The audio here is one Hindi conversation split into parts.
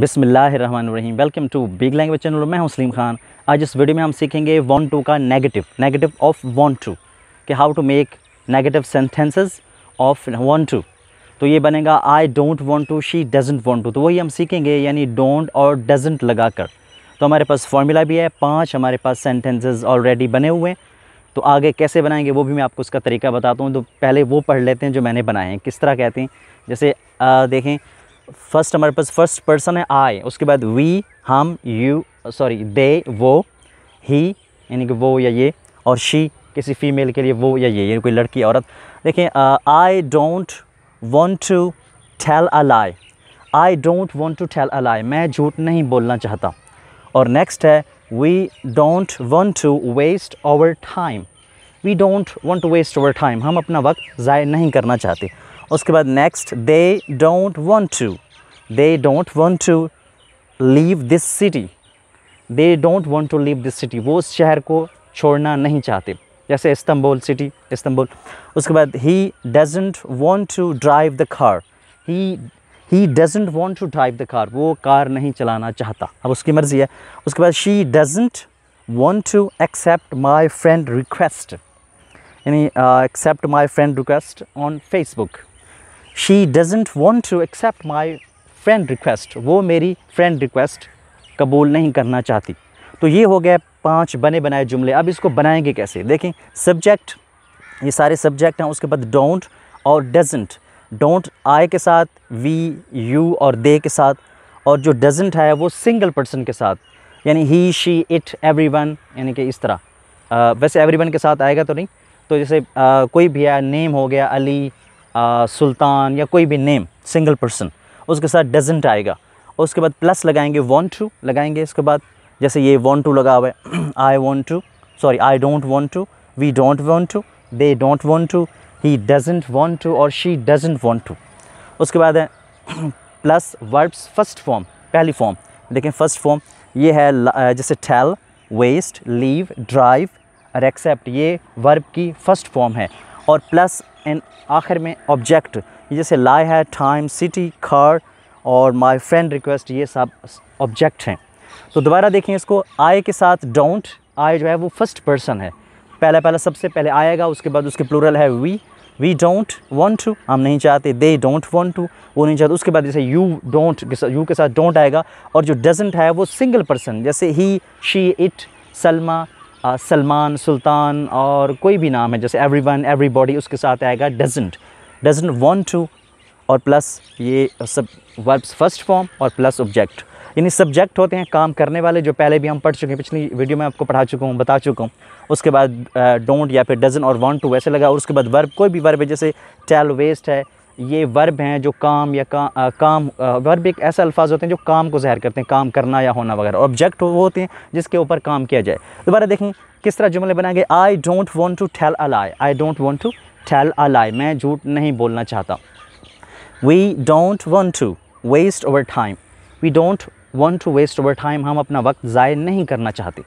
बिसमीम welcome to big language channel मैं हूं सलीम खान आज इस वीडियो में हम सीखेंगे वन टू का negative negative of want to कि how to make negative sentences of want to तो ये बनेगा I don't want to she doesn't want to तो वही हम सीखेंगे यानी डोंट और डजेंट लगा कर तो हमारे पास फॉर्मूला भी है पाँच हमारे पास सेंटेंसेज ऑलरेडी बने हुए हैं तो आगे कैसे बनाएंगे वो भी मैं आपको उसका तरीका बताता हूँ तो पहले वो पढ़ लेते हैं जो मैंने बनाए हैं किस तरह कहते हैं जैसे आ, देखें फर्स्ट हमारे पास फर्स्ट पर्सन है आई उसके बाद वी हम यू सॉरी दे वो ही यानी कि वो या ये और शी किसी फीमेल के लिए वो या ये यानी कोई लड़की औरत देखें I don't want to tell a lie I don't want to tell a lie मैं झूठ नहीं बोलना चाहता और नेक्स्ट है we don't want to waste our time we don't want to waste our time हम अपना वक्त ज़ाय नहीं करना चाहते उसके बाद next they don't want to they don't want to leave this city they don't want to leave this city वो उस शहर को छोड़ना नहीं चाहते जैसे इस्तंबुल सिटी इस्तंबुल उसके बाद he doesn't want to drive the car he he doesn't want to drive the car वो कार नहीं चलाना चाहता अब उसकी मर्ज़ी है उसके बाद she doesn't want to accept my friend request यानी accept my friend request on Facebook she doesn't want to accept my friend request वो मेरी फ्रेंड रिक्वेस्ट कबूल नहीं करना चाहती तो ये हो गया पांच बने बनाए जुमले अब इसको बनाएंगे कैसे देखें सब्जेक्ट ये सारे सब्जेक्ट हैं उसके बाद डोंट और डजेंट डोंट आई के साथ वी यू और दे के साथ और जो डजेंट है वो सिंगल पर्सन के साथ यानी he she it everyone यानी कि इस तरह आ, वैसे एवरी वन के साथ आएगा तो नहीं तो जैसे आ, कोई भी है नेम हो गया अली सुल्तान या कोई भी नेम सिंगल पर्सन उसके साथ डजेंट आएगा उसके बाद प्लस लगाएंगे वॉन्ट टू लगाएंगे इसके बाद जैसे ये वॉन्ट टू लगा हुआ है I want to sorry I don't want to we don't want to they don't want to he doesn't want to और शी डजेंट वॉन्ट टू उसके बाद है प्लस वर्ब्स फर्स्ट फॉर्म पहली फॉर्म देखें फर्स्ट फॉर्म ये है जैसे ठेल वेस्ट लीव ड्राइव और एक्सेप्ट ये वर्ब की फ़र्स्ट फॉर्म है और प्लस एंड आखिर में ऑब्जेक्ट जैसे लाए है टाइम सिटी कार और माई फ्रेंड रिक्वेस्ट ये सब ऑब्जेक्ट हैं तो दोबारा देखें इसको आए के साथ डोंट आए जो है वो फर्स्ट पर्सन है पहला पहला सबसे पहले आएगा उसके बाद उसके प्लूरल है we we don't want to हम नहीं चाहते दे डोंट वॉन्ट टू वो नहीं चाहते उसके बाद जैसे यू डोंट यू के साथ डोंट आएगा और जो डजेंट है वो सिंगल पर्सन जैसे ही शी इट सलमा सलमान सुल्तान और कोई भी नाम है जैसे एवरी वन एवरी बॉडी उसके साथ आएगा डजेंट डजेंट वॉन्ट टू और प्लस ये सब वर्ब्स फर्स्ट फॉर्म और प्लस ऑब्जेक्ट यानी सब्जेक्ट होते हैं काम करने वाले जो पहले भी हम पढ़ चुके हैं पिछली वीडियो में आपको पढ़ा चुका हूँ बता चुका हूँ उसके बाद डोंट या फिर डजन और वॉन्ट टू वैसे लगा और उसके बाद वर्ब कोई भी वर्ब है जैसे टेल वेस्ट है ये वर्ब हैं जो काम या का, आ, काम आ, वर्ब एक ऐसा अल्फाज होते हैं जो काम को ज़ाहिर करते हैं काम करना या होना वगैरह ऑब्जेक्ट वो होते हैं जिसके ऊपर काम किया जाए दोबारा देखें किस तरह जुमले बनाएंगे I don't want to tell a lie I don't want to tell a lie मैं झूठ नहीं बोलना चाहता we don't want to waste over time we don't want to waste over time हम अपना वक्त ज़ाय नहीं करना चाहते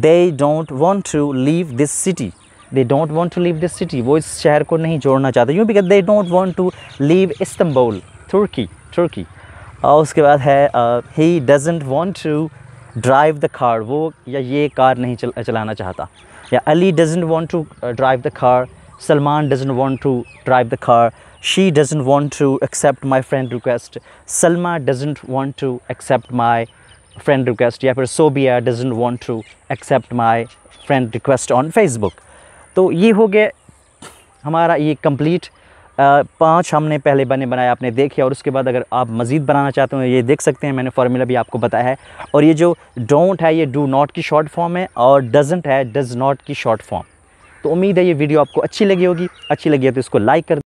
they don't want to leave this city they don't want to leave this city वो इस शहर को नहीं जोड़ना चाहते यूँ because they don't want to leave Istanbul तुर्की तुर्की और उसके बाद है he doesn't want to drive the car वो या ये कार नहीं चल, चलाना चाहता या Ali doesn't want to drive the car Salman doesn't want to drive the car she doesn't want to accept my friend request salma doesn't want to accept my friend request या फिर sobia doesn't want to accept my friend request on facebook तो ये हो गया हमारा ये कंप्लीट पांच हमने पहले बने बनाए आपने देखे और उसके बाद अगर आप मज़ीद बनाना चाहते हो ये देख सकते हैं मैंने फार्मूला भी आपको बताया है और ये जो डोंट है ये डू नॉट की शॉर्ट फॉर्म है और डजेंट है डज़ नॉट की शॉर्ट फॉर्म तो उम्मीद है ये वीडियो आपको अच्छी लगी होगी अच्छी लगी है तो इसको लाइक कर